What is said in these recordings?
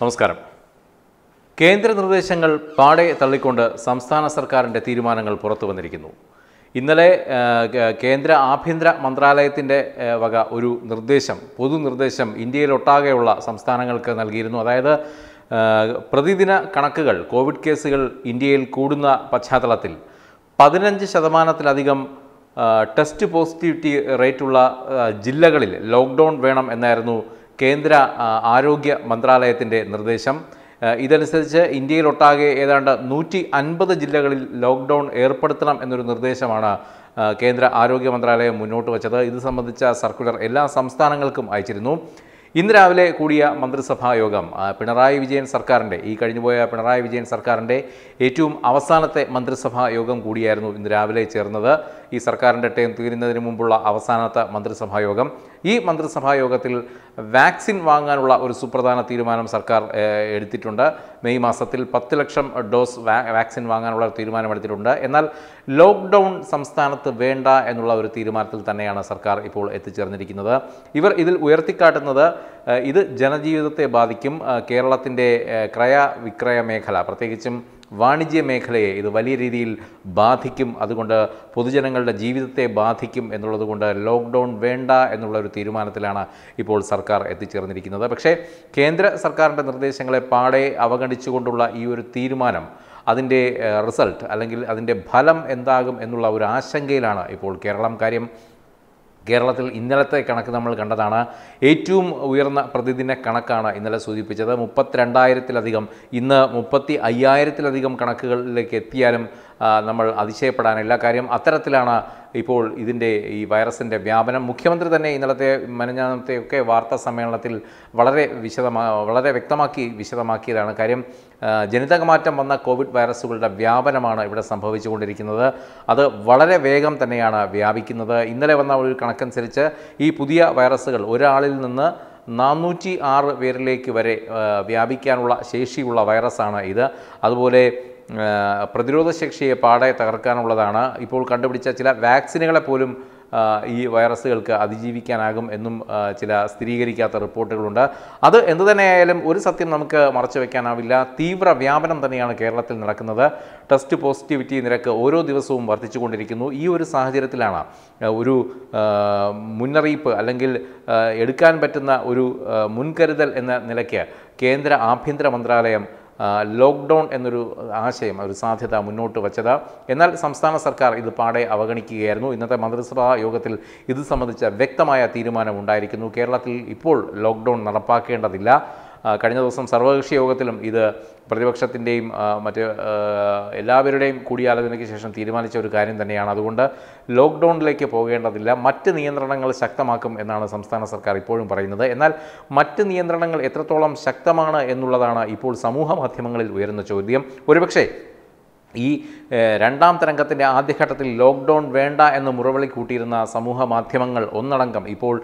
നമസ്കാരം കേന്ദ്ര നിർദ്ദേശങ്ങൾ പാടെ തള്ളിക്കൊണ്ട് സംസ്ഥാന സർക്കാരിൻ്റെ തീരുമാനങ്ങൾ പുറത്തു വന്നിരിക്കുന്നു ഇന്നലെ കേന്ദ്ര ആഭ്യന്തര മന്ത്രാലയത്തിൻ്റെ വക ഒരു നിർദ്ദേശം പൊതു നിർദ്ദേശം ഇന്ത്യയിലൊട്ടാകെയുള്ള സംസ്ഥാനങ്ങൾക്ക് നൽകിയിരുന്നു അതായത് പ്രതിദിന കണക്കുകൾ കോവിഡ് കേസുകൾ ഇന്ത്യയിൽ കൂടുന്ന പശ്ചാത്തലത്തിൽ പതിനഞ്ച് ശതമാനത്തിലധികം ടെസ്റ്റ് പോസിറ്റിവിറ്റി റേറ്റുള്ള ജില്ലകളിൽ ലോക്ക്ഡൗൺ വേണം എന്നായിരുന്നു കേന്ദ്ര ആരോഗ്യ മന്ത്രാലയത്തിൻ്റെ നിർദ്ദേശം ഇതനുസരിച്ച് ഇന്ത്യയിലൊട്ടാകെ ഏതാണ്ട് നൂറ്റി അൻപത് ജില്ലകളിൽ ലോക്ക്ഡൗൺ ഏർപ്പെടുത്തണം എന്നൊരു നിർദ്ദേശമാണ് കേന്ദ്ര ആരോഗ്യ മന്ത്രാലയം മുന്നോട്ട് വച്ചത് ഇത് സംബന്ധിച്ച സർക്കുലർ എല്ലാ സംസ്ഥാനങ്ങൾക്കും അയച്ചിരുന്നു ഇന്ന് രാവിലെ കൂടിയ മന്ത്രിസഭാ യോഗം പിണറായി വിജയൻ സർക്കാരിൻ്റെ ഈ പോയ പിണറായി വിജയൻ സർക്കാരിൻ്റെ ഏറ്റവും അവസാനത്തെ മന്ത്രിസഭാ യോഗം കൂടിയായിരുന്നു ഇന്ന് രാവിലെ ചേർന്നത് ഈ സർക്കാരിൻ്റെ ടേം തീരുന്നതിന് മുമ്പുള്ള അവസാനത്തെ മന്ത്രിസഭാ യോഗം ഈ മന്ത്രിസഭാ യോഗത്തിൽ വാക്സിൻ വാങ്ങാനുള്ള ഒരു സുപ്രധാന തീരുമാനം സർക്കാർ എടുത്തിട്ടുണ്ട് മെയ് മാസത്തിൽ പത്ത് ലക്ഷം ഡോസ് വാക്സിൻ വാങ്ങാനുള്ള തീരുമാനമെടുത്തിട്ടുണ്ട് എന്നാൽ ലോക്ക്ഡൗൺ സംസ്ഥാനത്ത് വേണ്ട എന്നുള്ള ഒരു തീരുമാനത്തിൽ തന്നെയാണ് സർക്കാർ ഇപ്പോൾ എത്തിച്ചേർന്നിരിക്കുന്നത് ഇവർ ഇതിൽ ഉയർത്തിക്കാട്ടുന്നത് ഇത് ജനജീവിതത്തെ ബാധിക്കും കേരളത്തിൻ്റെ ക്രയ വിക്രയ മേഖല പ്രത്യേകിച്ചും വാണിജ്യ മേഖലയെ ഇത് വലിയ രീതിയിൽ ബാധിക്കും അതുകൊണ്ട് പൊതുജനങ്ങളുടെ ജീവിതത്തെ ബാധിക്കും എന്നുള്ളതുകൊണ്ട് ലോക്ക്ഡൗൺ വേണ്ട എന്നുള്ള ഒരു തീരുമാനത്തിലാണ് ഇപ്പോൾ സർക്കാർ എത്തിച്ചേർന്നിരിക്കുന്നത് പക്ഷേ കേന്ദ്ര സർക്കാരിൻ്റെ നിർദ്ദേശങ്ങളെ പാടെ അവഗണിച്ചുകൊണ്ടുള്ള ഈ ഒരു തീരുമാനം അതിൻ്റെ റിസൾട്ട് അല്ലെങ്കിൽ അതിൻ്റെ ഫലം എന്താകും എന്നുള്ള ഒരു ആശങ്കയിലാണ് ഇപ്പോൾ കേരളം കാര്യം കേരളത്തിൽ ഇന്നലത്തെ കണക്ക് നമ്മൾ കണ്ടതാണ് ഏറ്റവും ഉയർന്ന പ്രതിദിന കണക്കാണ് ഇന്നലെ സൂചിപ്പിച്ചത് മുപ്പത്തിരണ്ടായിരത്തിലധികം ഇന്ന് മുപ്പത്തി അയ്യായിരത്തിലധികം കണക്കുകളിലേക്ക് എത്തിയാലും നമ്മൾ അതിശയപ്പെടാനില്ല കാര്യം അത്തരത്തിലാണ് ഇപ്പോൾ ഇതിൻ്റെ ഈ വൈറസിൻ്റെ വ്യാപനം മുഖ്യമന്ത്രി തന്നെ ഇന്നലത്തെ ഒക്കെ വാർത്താ സമ്മേളനത്തിൽ വളരെ വിശദമാ വളരെ വ്യക്തമാക്കി വിശദമാക്കിയതാണ് കാര്യം ജനിതക മാറ്റം വന്ന കോവിഡ് വൈറസുകളുടെ വ്യാപനമാണ് ഇവിടെ സംഭവിച്ചുകൊണ്ടിരിക്കുന്നത് അത് വളരെ വേഗം തന്നെയാണ് വ്യാപിക്കുന്നത് ഇന്നലെ വന്ന ഒരു കണക്കനുസരിച്ച് ഈ പുതിയ വൈറസുകൾ ഒരാളിൽ നിന്ന് നാനൂറ്റി ആറ് പേരിലേക്ക് വരെ വ്യാപിക്കാനുള്ള ശേഷിയുള്ള വൈറസാണ് ഇത് അതുപോലെ പ്രതിരോധശേഷിയെ പാടെ തകർക്കാനുള്ളതാണ് ഇപ്പോൾ കണ്ടുപിടിച്ച ചില വാക്സിനുകളെ പോലും ഈ വൈറസുകൾക്ക് അതിജീവിക്കാനാകും എന്നും ചില സ്ഥിരീകരിക്കാത്ത റിപ്പോർട്ടുകളുണ്ട് അത് എന്തു തന്നെയായാലും ഒരു സത്യം നമുക്ക് മറച്ചു വയ്ക്കാനാവില്ല തീവ്ര വ്യാപനം തന്നെയാണ് കേരളത്തിൽ നടക്കുന്നത് ടെസ്റ്റ് പോസിറ്റിവിറ്റി നിരക്ക് ഓരോ ദിവസവും വർദ്ധിച്ചുകൊണ്ടിരിക്കുന്നു ഈ ഒരു സാഹചര്യത്തിലാണ് ഒരു മുന്നറിയിപ്പ് അല്ലെങ്കിൽ എടുക്കാൻ പറ്റുന്ന ഒരു മുൻകരുതൽ എന്ന നിലയ്ക്ക് കേന്ദ്ര ആഭ്യന്തര മന്ത്രാലയം ലോക്ക്ഡൗൺ എന്നൊരു ആശയം ഒരു സാധ്യത മുന്നോട്ട് വച്ചത് എന്നാൽ സംസ്ഥാന സർക്കാർ ഇത് പാടെ അവഗണിക്കുകയായിരുന്നു ഇന്നത്തെ മന്ത്രിസഭാ യോഗത്തിൽ ഇത് സംബന്ധിച്ച വ്യക്തമായ ഉണ്ടായിരിക്കുന്നു കേരളത്തിൽ ഇപ്പോൾ ലോക്ക്ഡൗൺ നടപ്പാക്കേണ്ടതില്ല കഴിഞ്ഞ ദിവസം സർവകക്ഷി യോഗത്തിലും ഇത് പ്രതിപക്ഷത്തിൻ്റെയും മറ്റ് എല്ലാവരുടെയും കൂടിയാലോചനയ്ക്ക് ശേഷം തീരുമാനിച്ച ഒരു കാര്യം തന്നെയാണ് അതുകൊണ്ട് ലോക്ക്ഡൗണിലേക്ക് പോകേണ്ടതില്ല മറ്റ് നിയന്ത്രണങ്ങൾ ശക്തമാക്കും എന്നാണ് സംസ്ഥാന സർക്കാർ ഇപ്പോഴും പറയുന്നത് എന്നാൽ മറ്റ് നിയന്ത്രണങ്ങൾ എത്രത്തോളം ശക്തമാണ് എന്നുള്ളതാണ് ഇപ്പോൾ സമൂഹ മാധ്യമങ്ങളിൽ ഉയരുന്ന ചോദ്യം ഒരുപക്ഷേ ഈ രണ്ടാം തരംഗത്തിൻ്റെ ആദ്യഘട്ടത്തിൽ ലോക്ക്ഡൗൺ വേണ്ട എന്ന് മുറവിളി കൂട്ടിയിരുന്ന സമൂഹ മാധ്യമങ്ങൾ ഒന്നടങ്കം ഇപ്പോൾ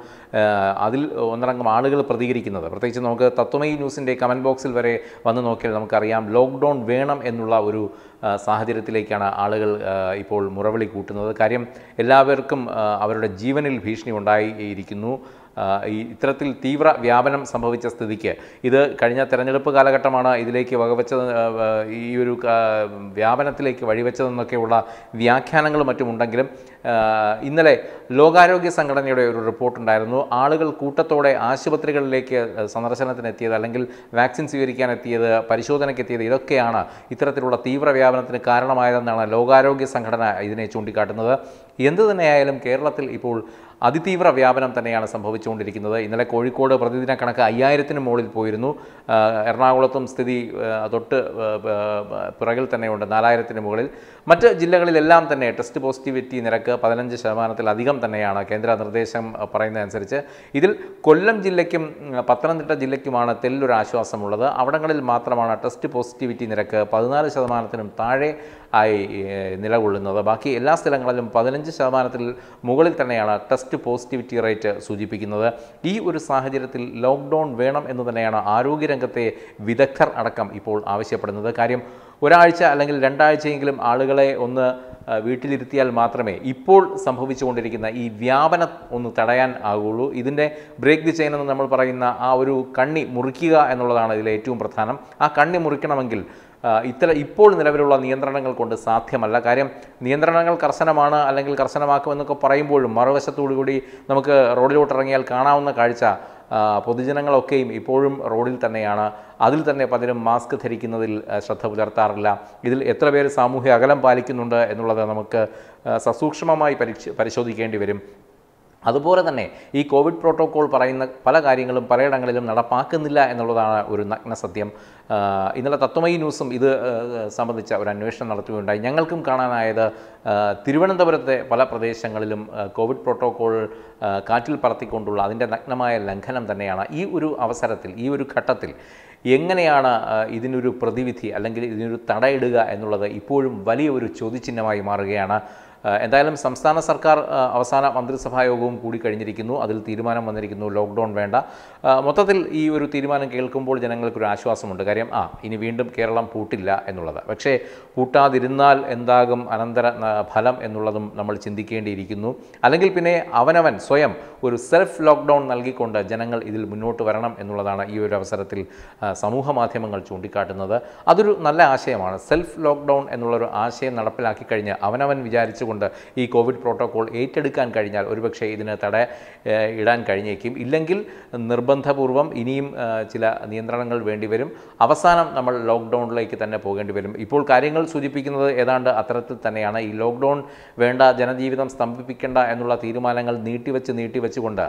അതിൽ ഒന്നടങ്കം ആളുകൾ പ്രതികരിക്കുന്നത് പ്രത്യേകിച്ച് നമുക്ക് തത്വമയി ന്യൂസിൻ്റെ കമൻറ്റ് ബോക്സിൽ വരെ വന്ന് നോക്കിയാൽ നമുക്കറിയാം ലോക്ക്ഡൗൺ വേണം എന്നുള്ള ഒരു സാഹചര്യത്തിലേക്കാണ് ആളുകൾ ഇപ്പോൾ മുറവിളി കൂട്ടുന്നത് കാര്യം എല്ലാവർക്കും അവരുടെ ജീവനിൽ ഭീഷണി ഉണ്ടായിരിക്കുന്നു ഈ ഇത്തരത്തിൽ തീവ്ര വ്യാപനം സംഭവിച്ച സ്ഥിതിക്ക് ഇത് കഴിഞ്ഞ തെരഞ്ഞെടുപ്പ് കാലഘട്ടമാണ് ഇതിലേക്ക് വകവെച്ചത് ഈ ഒരു വ്യാപനത്തിലേക്ക് വഴിവെച്ചതെന്നൊക്കെയുള്ള വ്യാഖ്യാനങ്ങൾ മറ്റുമുണ്ടെങ്കിലും ഇന്നലെ ലോകാരോഗ്യ സംഘടനയുടെ ഒരു റിപ്പോർട്ടുണ്ടായിരുന്നു ആളുകൾ കൂട്ടത്തോടെ ആശുപത്രികളിലേക്ക് സന്ദർശനത്തിനെത്തിയത് അല്ലെങ്കിൽ വാക്സിൻ സ്വീകരിക്കാനെത്തിയത് പരിശോധനയ്ക്കെത്തിയത് ഇതൊക്കെയാണ് ഇത്തരത്തിലുള്ള തീവ്ര വ്യാപനത്തിന് കാരണമായതെന്നാണ് ലോകാരോഗ്യ സംഘടന ഇതിനെ ചൂണ്ടിക്കാട്ടുന്നത് എന്തു തന്നെയായാലും കേരളത്തിൽ ഇപ്പോൾ അതിതീവ്ര വ്യാപനം തന്നെയാണ് സംഭവിച്ചുകൊണ്ടിരിക്കുന്നത് ഇന്നലെ കോഴിക്കോട് പ്രതിദിന കണക്ക് അയ്യായിരത്തിന് മുകളിൽ പോയിരുന്നു എറണാകുളത്തും സ്ഥിതി തൊട്ട് പിറകിൽ തന്നെയുണ്ട് നാലായിരത്തിന് മുകളിൽ മറ്റ് ജില്ലകളിലെല്ലാം തന്നെ ടെസ്റ്റ് പോസിറ്റിവിറ്റി നിരക്ക് പതിനഞ്ച് ശതമാനത്തിലധികം തന്നെയാണ് കേന്ദ്ര നിർദ്ദേശം പറയുന്നതനുസരിച്ച് ഇതിൽ കൊല്ലം ജില്ലയ്ക്കും പത്തനംതിട്ട ജില്ലയ്ക്കുമാണ് തെല്ലൊരു ആശ്വാസമുള്ളത് അവിടങ്ങളിൽ മാത്രമാണ് ടെസ്റ്റ് പോസിറ്റിവിറ്റി നിരക്ക് പതിനാല് ശതമാനത്തിനും താഴെ ആയി നിലകൊള്ളുന്നത് ബാക്കി എല്ലാ സ്ഥലങ്ങളിലും പതിനഞ്ച് ശതമാനത്തിൽ മുകളിൽ തന്നെയാണ് ടെസ്റ്റ് ടെസ്റ്റ് പോസിറ്റിവിറ്റി റേറ്റ് സൂചിപ്പിക്കുന്നത് ഈ ഒരു സാഹചര്യത്തിൽ ലോക്ക്ഡൗൺ വേണം എന്ന് തന്നെയാണ് ആരോഗ്യരംഗത്തെ വിദഗ്ധർ അടക്കം ഇപ്പോൾ ആവശ്യപ്പെടുന്നത് കാര്യം ഒരാഴ്ച അല്ലെങ്കിൽ രണ്ടാഴ്ചയെങ്കിലും ആളുകളെ ഒന്ന് വീട്ടിലിരുത്തിയാൽ മാത്രമേ ഇപ്പോൾ സംഭവിച്ചുകൊണ്ടിരിക്കുന്ന ഈ വ്യാപനം ഒന്ന് തടയാൻ ആകുള്ളൂ ഇതിൻ്റെ ബ്രേക്ക് ദി ചെയിൻ എന്ന് നമ്മൾ പറയുന്ന ആ ഒരു കണ്ണി മുറിക്കുക എന്നുള്ളതാണ് ഇതിലെ ഏറ്റവും പ്രധാനം ആ കണ്ണി മുറിക്കണമെങ്കിൽ ഇത്തരം ഇപ്പോൾ നിലവിലുള്ള നിയന്ത്രണങ്ങൾ കൊണ്ട് സാധ്യമല്ല കാര്യം നിയന്ത്രണങ്ങൾ കർശനമാണ് അല്ലെങ്കിൽ കർശനമാക്കുമെന്നൊക്കെ പറയുമ്പോഴും മറുവശത്തോടുകൂടി നമുക്ക് റോഡിലോട്ട് ഇറങ്ങിയാൽ കാണാവുന്ന കാഴ്ച പൊതുജനങ്ങളൊക്കെയും ഇപ്പോഴും റോഡിൽ തന്നെയാണ് അതിൽ തന്നെ പലരും മാസ്ക് ധരിക്കുന്നതിൽ ശ്രദ്ധ പുലർത്താറില്ല ഇതിൽ എത്ര പേര് സാമൂഹ്യ അകലം പാലിക്കുന്നുണ്ട് എന്നുള്ളത് നമുക്ക് സസൂക്ഷ്മമായി പരിശോധിക്കേണ്ടി വരും അതുപോലെ തന്നെ ഈ കോവിഡ് പ്രോട്ടോകോൾ പറയുന്ന പല കാര്യങ്ങളും പലയിടങ്ങളിലും നടപ്പാക്കുന്നില്ല എന്നുള്ളതാണ് ഒരു നഗ്ന സത്യം ഇന്നലെ തത്വമയി ന്യൂസും ഇത് സംബന്ധിച്ച ഒരു അന്വേഷണം നടത്തുകയുണ്ടായി ഞങ്ങൾക്കും കാണാനായത് തിരുവനന്തപുരത്തെ പല പ്രദേശങ്ങളിലും കോവിഡ് പ്രോട്ടോകോൾ കാറ്റിൽ പറത്തിക്കൊണ്ടുള്ള അതിൻ്റെ നഗ്നമായ ലംഘനം തന്നെയാണ് ഈ ഒരു അവസരത്തിൽ ഈ ഒരു ഘട്ടത്തിൽ എങ്ങനെയാണ് ഇതിനൊരു പ്രതിവിധി അല്ലെങ്കിൽ ഇതിനൊരു തടയിടുക എന്നുള്ളത് ഇപ്പോഴും വലിയ ഒരു ചോദ്യചിഹ്നമായി മാറുകയാണ് എന്തായാലും സംസ്ഥാന സർക്കാർ അവസാന മന്ത്രിസഭാ യോഗവും കൂടി കഴിഞ്ഞിരിക്കുന്നു അതിൽ തീരുമാനം വന്നിരിക്കുന്നു ലോക്ക്ഡൗൺ വേണ്ട മൊത്തത്തിൽ ഈ ഒരു തീരുമാനം കേൾക്കുമ്പോൾ ജനങ്ങൾക്കൊരു ആശ്വാസമുണ്ട് കാര്യം ആ ഇനി വീണ്ടും കേരളം പൂട്ടില്ല എന്നുള്ളത് പക്ഷേ പൂട്ടാതിരുന്നാൽ എന്താകും അനന്തര ഫലം എന്നുള്ളതും നമ്മൾ ചിന്തിക്കേണ്ടിയിരിക്കുന്നു അല്ലെങ്കിൽ പിന്നെ അവനവൻ സ്വയം ഒരു സെൽഫ് ലോക്ക്ഡൗൺ നൽകിക്കൊണ്ട് ജനങ്ങൾ ഇതിൽ മുന്നോട്ട് വരണം എന്നുള്ളതാണ് ഈ ഒരു അവസരത്തിൽ സമൂഹ മാധ്യമങ്ങൾ ചൂണ്ടിക്കാട്ടുന്നത് അതൊരു നല്ല ആശയമാണ് സെൽഫ് ലോക്ക്ഡൗൺ എന്നുള്ളൊരു ആശയം നടപ്പിലാക്കി കഴിഞ്ഞ് അവനവൻ വിചാരിച്ചു കൊണ്ട് ഈ കോവിഡ് പ്രോട്ടോകോൾ ഏറ്റെടുക്കാൻ കഴിഞ്ഞാൽ ഒരുപക്ഷെ ഇതിന് തട ഇടാൻ കഴിഞ്ഞേക്കും ഇല്ലെങ്കിൽ നിർബന്ധപൂർവം ഇനിയും ചില നിയന്ത്രണങ്ങൾ വേണ്ടിവരും അവസാനം നമ്മൾ ലോക്ക്ഡൗണിലേക്ക് തന്നെ പോകേണ്ടി വരും ഇപ്പോൾ കാര്യങ്ങൾ സൂചിപ്പിക്കുന്നത് ഏതാണ്ട് അത്തരത്തിൽ തന്നെയാണ് ഈ ലോക്ക്ഡൗൺ വേണ്ട ജനജീവിതം സ്തംഭിപ്പിക്കേണ്ട എന്നുള്ള തീരുമാനങ്ങൾ നീട്ടിവെച്ച് നീട്ടിവെച്ചുകൊണ്ട്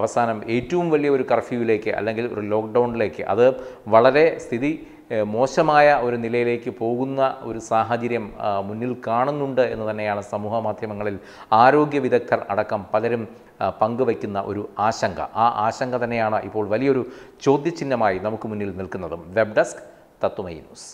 അവസാനം ഏറ്റവും വലിയ ഒരു കർഫ്യൂവിലേക്ക് അല്ലെങ്കിൽ ഒരു ലോക്ക്ഡൗണിലേക്ക് അത് വളരെ സ്ഥിതി മോശമായ ഒരു നിലയിലേക്ക് പോകുന്ന ഒരു സാഹചര്യം മുന്നിൽ കാണുന്നുണ്ട് എന്ന് തന്നെയാണ് സമൂഹ മാധ്യമങ്ങളിൽ ആരോഗ്യ വിദഗ്ധർ അടക്കം പലരും പങ്കുവയ്ക്കുന്ന ഒരു ആശങ്ക ആ ആശങ്ക തന്നെയാണ് ഇപ്പോൾ വലിയൊരു ചോദ്യചിഹ്നമായി നമുക്ക് മുന്നിൽ നിൽക്കുന്നതും വെബ് ഡെസ്ക് തത്വമൈ ന്യൂസ്